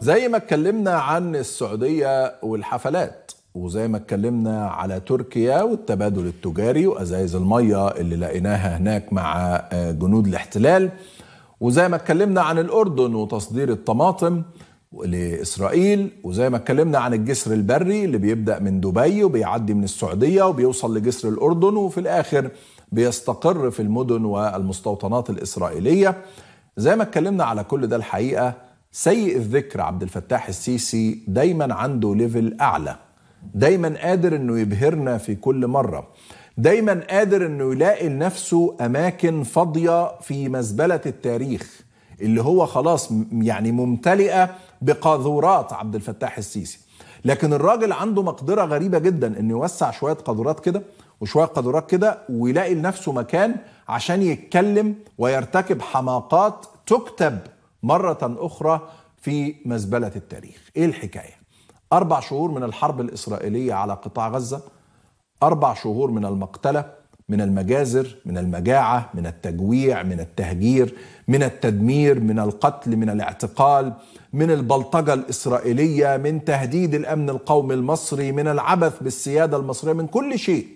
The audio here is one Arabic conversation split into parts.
زي ما اتكلمنا عن السعودية والحفلات وزي ما اتكلمنا على تركيا والتبادل التجاري وأزايز المية اللي لقيناها هناك مع آه، جنود الاحتلال وزي ما اتكلمنا عن الأردن وتصدير الطماطم لإسرائيل وزي ما اتكلمنا عن الجسر البري اللي بيبدأ من دبي وبيعدي من السعودية وبيوصل لجسر الأردن وفي الآخر بيستقر في المدن والمستوطنات الإسرائيلية زي ما اتكلمنا على كل ده الحقيقة سيء الذكر عبد الفتاح السيسي دايما عنده ليفل اعلى دايما قادر انه يبهرنا في كل مره دايما قادر انه يلاقي لنفسه اماكن فاضيه في مزبله التاريخ اللي هو خلاص يعني ممتلئه بقاذورات عبد الفتاح السيسي لكن الراجل عنده مقدره غريبه جدا انه يوسع شويه قاذورات كده وشويه قاذورات كده ويلاقي لنفسه مكان عشان يتكلم ويرتكب حماقات تكتب مرة أخرى في مزبلة التاريخ إيه الحكاية؟ أربع شهور من الحرب الإسرائيلية على قطاع غزة أربع شهور من المقتلة من المجازر من المجاعة من التجويع من التهجير من التدمير من القتل من الاعتقال من البلطجة الإسرائيلية من تهديد الأمن القومي المصري من العبث بالسيادة المصرية من كل شيء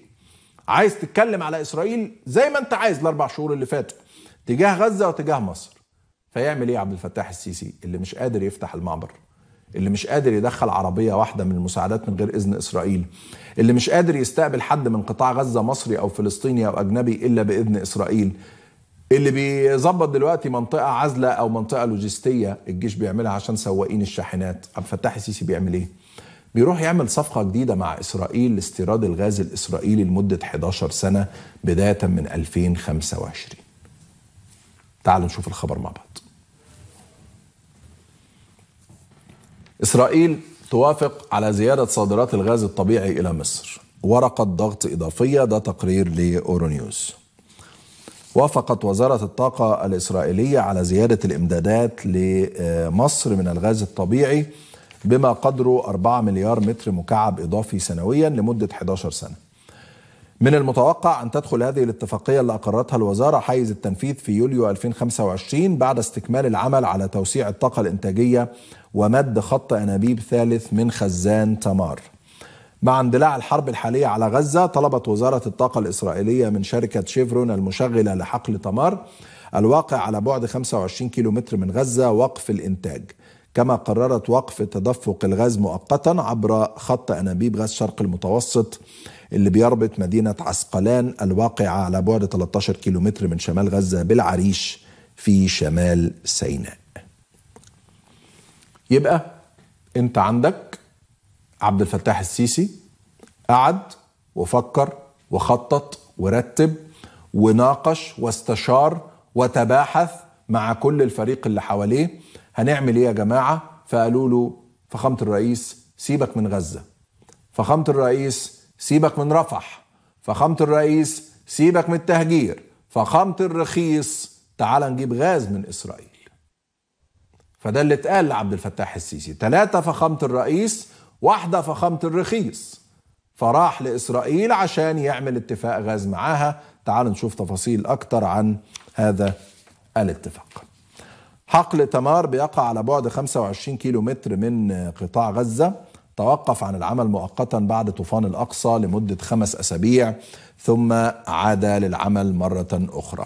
عايز تتكلم على إسرائيل زي ما أنت عايز الأربع شهور اللي فاتوا تجاه غزة وتجاه مصر فيعمل ايه عبد الفتاح السيسي اللي مش قادر يفتح المعبر اللي مش قادر يدخل عربية واحدة من المساعدات من غير إذن إسرائيل اللي مش قادر يستقبل حد من قطاع غزة مصري أو فلسطيني أو أجنبي إلا بإذن إسرائيل اللي بيظبط دلوقتي منطقة عزلة أو منطقة لوجستية الجيش بيعملها عشان سواقين الشاحنات عبد الفتاح السيسي بيعمل إيه؟ بيروح يعمل صفقة جديدة مع إسرائيل لاستيراد الغاز الإسرائيلي لمدة 11 سنة بداية من 2025 تعالوا نشوف الخبر مع بعض إسرائيل توافق على زيادة صادرات الغاز الطبيعي إلى مصر ورقة ضغط إضافية ده تقرير لأورونيوز وافقت وزارة الطاقة الإسرائيلية على زيادة الإمدادات لمصر من الغاز الطبيعي بما قدره 4 مليار متر مكعب إضافي سنويا لمدة 11 سنة من المتوقع أن تدخل هذه الاتفاقية اللي أقرتها الوزارة حيز التنفيذ في يوليو 2025 بعد استكمال العمل على توسيع الطاقة الإنتاجية ومد خط أنابيب ثالث من خزان تمار. مع اندلاع الحرب الحالية على غزة طلبت وزارة الطاقة الإسرائيلية من شركة شيفرون المشغلة لحقل تمار الواقع على بعد 25 كيلومتر من غزة وقف الإنتاج كما قررت وقف تدفق الغاز مؤقتا عبر خط أنابيب غاز شرق المتوسط اللي بيربط مدينة عسقلان الواقعة على بعد 13 كيلومتر من شمال غزة بالعريش في شمال سيناء يبقى انت عندك عبد الفتاح السيسي قعد وفكر وخطط ورتب وناقش واستشار وتباحث مع كل الفريق اللي حواليه هنعمل ايه يا جماعه فقالوا له فخامه الرئيس سيبك من غزه فخامه الرئيس سيبك من رفح فخامة الرئيس سيبك من التهجير فخامة الرخيص تعال نجيب غاز من إسرائيل فده اللي اتقال لعبد الفتاح السيسي ثلاثة فخامة الرئيس واحدة فخامة الرخيص فراح لإسرائيل عشان يعمل اتفاق غاز معاها تعال نشوف تفاصيل أكتر عن هذا الاتفاق حقل تمار بيقع على بعد 25 كيلو متر من قطاع غزة توقف عن العمل مؤقتا بعد طوفان الأقصى لمدة خمس أسابيع ثم عاد للعمل مرة أخرى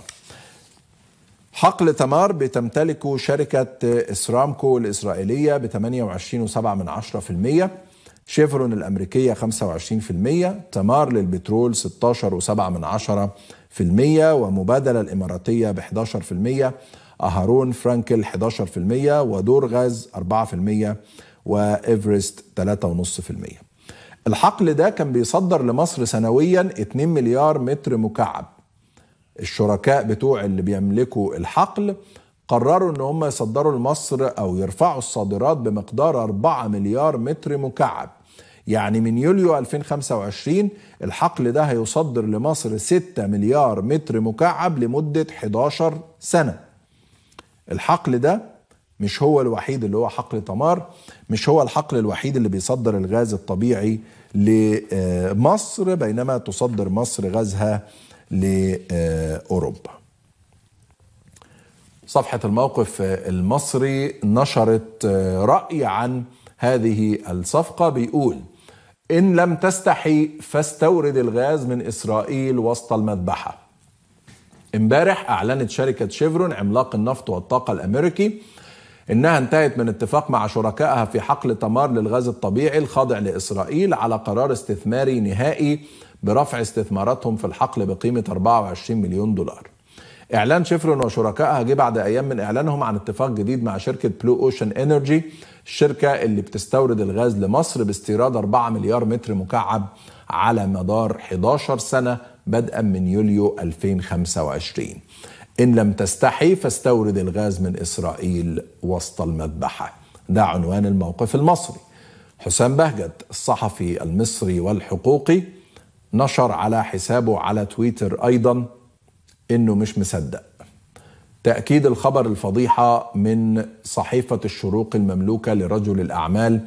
حقل تمار بتمتلكه شركة إسرامكو الإسرائيلية ب 28.7% شيفرون الأمريكية 25% تمار للبترول 16.7% ومبادلة الإماراتية ب 11% أهارون فرانكل 11% ودور غاز 4% وإيفرست 3.5% الحقل ده كان بيصدر لمصر سنويا 2 مليار متر مكعب الشركاء بتوع اللي بيملكوا الحقل قرروا ان هم يصدروا لمصر او يرفعوا الصادرات بمقدار 4 مليار متر مكعب يعني من يوليو 2025 الحقل ده هيصدر لمصر 6 مليار متر مكعب لمدة 11 سنة الحقل ده مش هو الوحيد اللي هو حقل تمار مش هو الحقل الوحيد اللي بيصدر الغاز الطبيعي لمصر آه، بينما تصدر مصر غازها لأوروبا آه، صفحة الموقف المصري نشرت آه، رأي عن هذه الصفقة بيقول إن لم تستحي فاستورد الغاز من إسرائيل وسط المذبحة امبارح أعلنت شركة شيفرون عملاق النفط والطاقة الأمريكي إنها انتهت من اتفاق مع شركائها في حقل تمار للغاز الطبيعي الخاضع لإسرائيل على قرار استثماري نهائي برفع استثماراتهم في الحقل بقيمة 24 مليون دولار إعلان شفرون وشركائها جه بعد أيام من إعلانهم عن اتفاق جديد مع شركة بلو أوشن إنرجي الشركة اللي بتستورد الغاز لمصر باستيراد 4 مليار متر مكعب على مدار 11 سنة بدءا من يوليو 2025 إن لم تستحي فاستورد الغاز من إسرائيل وسط المذبحة ده عنوان الموقف المصري حسام بهجت الصحفي المصري والحقوقي نشر على حسابه على تويتر أيضا إنه مش مصدق تأكيد الخبر الفضيحة من صحيفة الشروق المملوكة لرجل الأعمال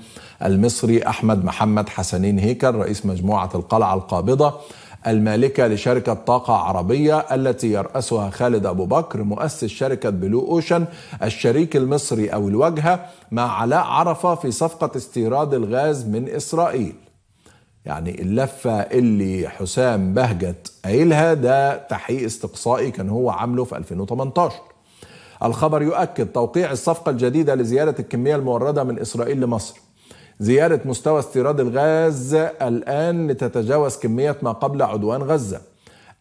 المصري أحمد محمد حسنين هيكل رئيس مجموعة القلعة القابضة المالكة لشركة طاقة عربية التي يرأسها خالد أبو بكر مؤسس شركة بلو أوشن الشريك المصري أو الواجهة مع علاء عرفة في صفقة استيراد الغاز من إسرائيل يعني اللفة اللي حسام بهجت قايلها ده تحقيق استقصائي كان هو عامله في 2018 الخبر يؤكد توقيع الصفقة الجديدة لزيادة الكمية الموردة من إسرائيل لمصر زيادة مستوى استيراد الغاز الآن لتتجاوز كمية ما قبل عدوان غزة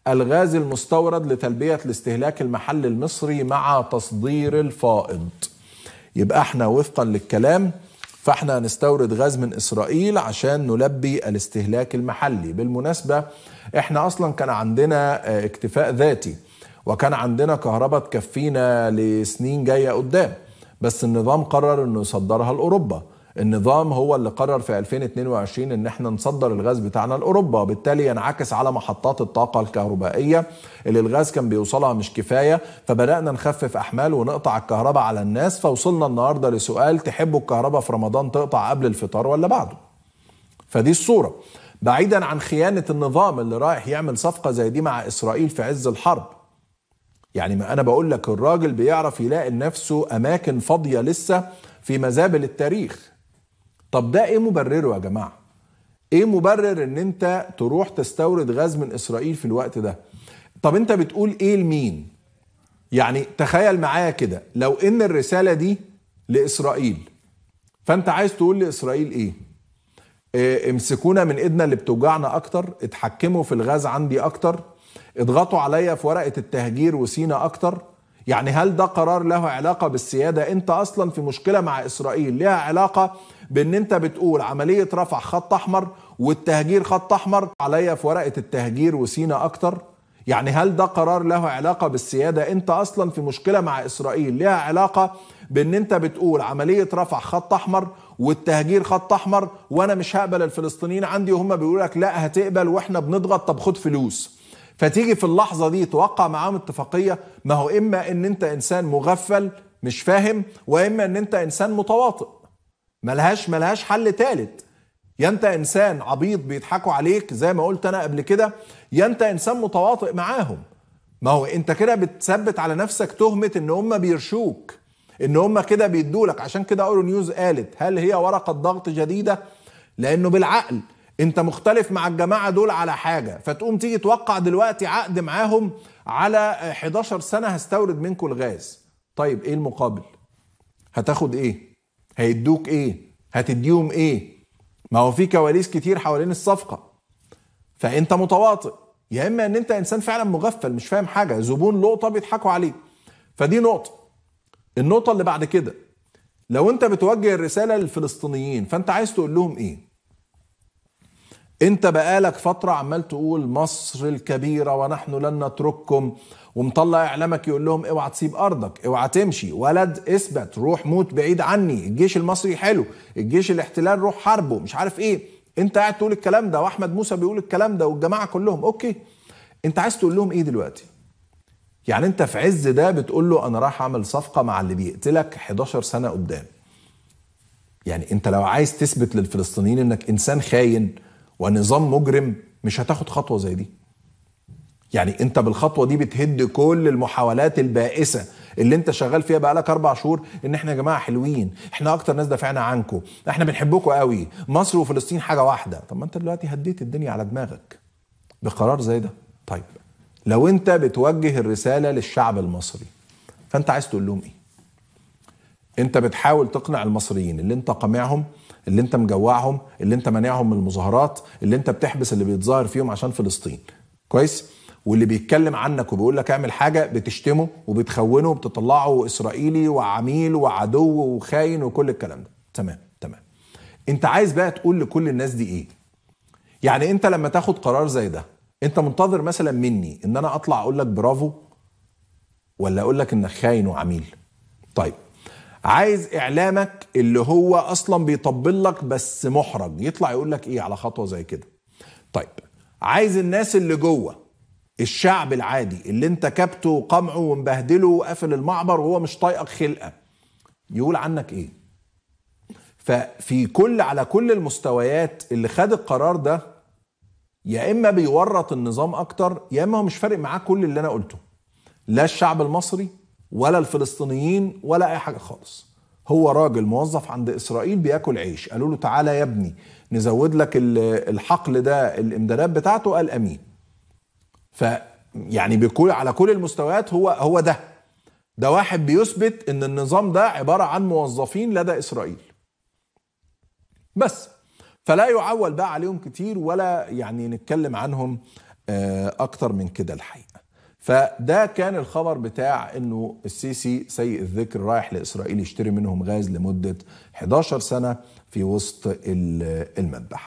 الغاز المستورد لتلبية الاستهلاك المحلي المصري مع تصدير الفائض يبقى احنا وفقا للكلام فاحنا هنستورد غاز من اسرائيل عشان نلبي الاستهلاك المحلي بالمناسبه احنا اصلا كان عندنا آه، اكتفاء ذاتي وكان عندنا كهرباء تكفينا لسنين جايه قدام بس النظام قرر انه يصدرها لاوروبا النظام هو اللي قرر في 2022 ان احنا نصدر الغاز بتاعنا لاوروبا بالتالي ينعكس على محطات الطاقه الكهربائيه اللي الغاز كان بيوصلها مش كفايه فبدانا نخفف احمال ونقطع الكهرباء على الناس فوصلنا النهارده لسؤال تحبوا الكهرباء في رمضان تقطع قبل الفطار ولا بعده فدي الصوره بعيدا عن خيانه النظام اللي رايح يعمل صفقه زي دي مع اسرائيل في عز الحرب يعني ما انا بقول لك الراجل بيعرف يلاقي لنفسه اماكن فاضيه لسه في مزابل التاريخ طب ده ايه مبرره يا جماعه ايه مبرر ان انت تروح تستورد غاز من اسرائيل في الوقت ده طب انت بتقول ايه لمين يعني تخيل معايا كده لو ان الرساله دي لاسرائيل فانت عايز تقول لاسرائيل ايه آه، امسكونا من ايدنا اللي بتوجعنا اكتر اتحكموا في الغاز عندي اكتر اضغطوا عليا في ورقه التهجير وسينا اكتر يعني هل ده قرار له علاقه بالسياده انت اصلا في مشكله مع اسرائيل لها علاقه بان انت بتقول عمليه رفع خط احمر والتهجير خط احمر عليا في ورقه التهجير وسينا اكتر يعني هل ده قرار له علاقه بالسياده انت اصلا في مشكله مع اسرائيل ليها علاقه بان انت بتقول عمليه رفع خط احمر والتهجير خط احمر وانا مش هقبل الفلسطينيين عندي وهم بيقولوا لك لا هتقبل واحنا بنضغط طب خد فلوس فتيجي في اللحظه دي توقع معاهم اتفاقيه ما هو اما ان انت انسان مغفل مش فاهم واما ان انت انسان متواطئ ملهاش ملهاش حل تالت يا انت انسان عبيط بيضحكوا عليك زي ما قلت انا قبل كده يا انت انسان متواطئ معاهم ما هو انت كده بتثبت على نفسك تهمه ان هم بيرشوك ان هم كده بيدولك عشان كده اورو نيوز قالت هل هي ورقه ضغط جديده لانه بالعقل انت مختلف مع الجماعه دول على حاجه فتقوم تيجي توقع دلوقتي عقد معاهم على 11 سنه هستورد منكم الغاز طيب ايه المقابل هتاخد ايه هيدوك ايه هتديهم ايه ما هو في كواليس كتير حوالين الصفقه فانت متواطئ يا اما ان انت انسان فعلا مغفل مش فاهم حاجه زبون لقطه بيضحكوا عليه فدي نقطه النقطه اللي بعد كده لو انت بتوجه الرساله للفلسطينيين فانت عايز تقول لهم ايه انت بقالك فتره عمال تقول مصر الكبيره ونحن لن نترككم ومطلع اعلامك يقول لهم اوعى تسيب ارضك اوعى تمشي ولد اثبت روح موت بعيد عني الجيش المصري حلو الجيش الاحتلال روح حربه مش عارف ايه انت قاعد تقول الكلام ده واحمد موسى بيقول الكلام ده والجماعه كلهم اوكي انت عايز تقول لهم ايه دلوقتي يعني انت في عز ده بتقول له انا رايح اعمل صفقه مع اللي بيقتلك 11 سنه قدام يعني انت لو عايز تثبت للفلسطينيين انك انسان خاين ونظام مجرم مش هتاخد خطوه زي دي يعني انت بالخطوه دي بتهد كل المحاولات البائسه اللي انت شغال فيها بقالك اربع شهور ان احنا يا جماعه حلوين احنا اكتر ناس دافعنا عنكم احنا بنحبكم قوي مصر وفلسطين حاجه واحده طب ما انت دلوقتي هديت الدنيا على دماغك بقرار زي ده طيب لو انت بتوجه الرساله للشعب المصري فانت عايز تقول لهم ايه انت بتحاول تقنع المصريين اللي انت قامعهم اللي انت مجوعهم اللي انت مانعهم من المظاهرات اللي انت بتحبس اللي بيتظاهر فيهم عشان فلسطين كويس واللي بيتكلم عنك وبيقول لك اعمل حاجه بتشتمه وبتخونه وبتطلعه اسرائيلي وعميل وعدو وخاين وكل الكلام ده تمام تمام انت عايز بقى تقول لكل الناس دي ايه يعني انت لما تاخد قرار زي ده انت منتظر مثلا مني ان انا اطلع اقول لك برافو ولا اقول لك انك خاين وعميل طيب عايز اعلامك اللي هو اصلا بيطبل لك بس محرج يطلع يقول لك ايه على خطوه زي كده طيب عايز الناس اللي جوه الشعب العادي اللي انت كبته وقمعه ومبهدله وقافل المعبر وهو مش طايقك خلقه يقول عنك ايه ففي كل على كل المستويات اللي خد القرار ده يا اما بيورط النظام اكتر يا اما هو مش فارق معاه كل اللي انا قلته لا الشعب المصري ولا الفلسطينيين ولا اي حاجه خالص هو راجل موظف عند اسرائيل بياكل عيش قالوا له تعالى يا ابني نزود لك الحقل ده الامدادات بتاعته قال امين ف يعني بكل على كل المستويات هو هو ده ده واحد بيثبت ان النظام ده عباره عن موظفين لدى اسرائيل بس فلا يعول بقى عليهم كتير ولا يعني نتكلم عنهم آه، اكتر من كده الحقيقه فده كان الخبر بتاع انه السيسي سيء الذكر رايح لاسرائيل يشتري منهم غاز لمده 11 سنه في وسط المذبحه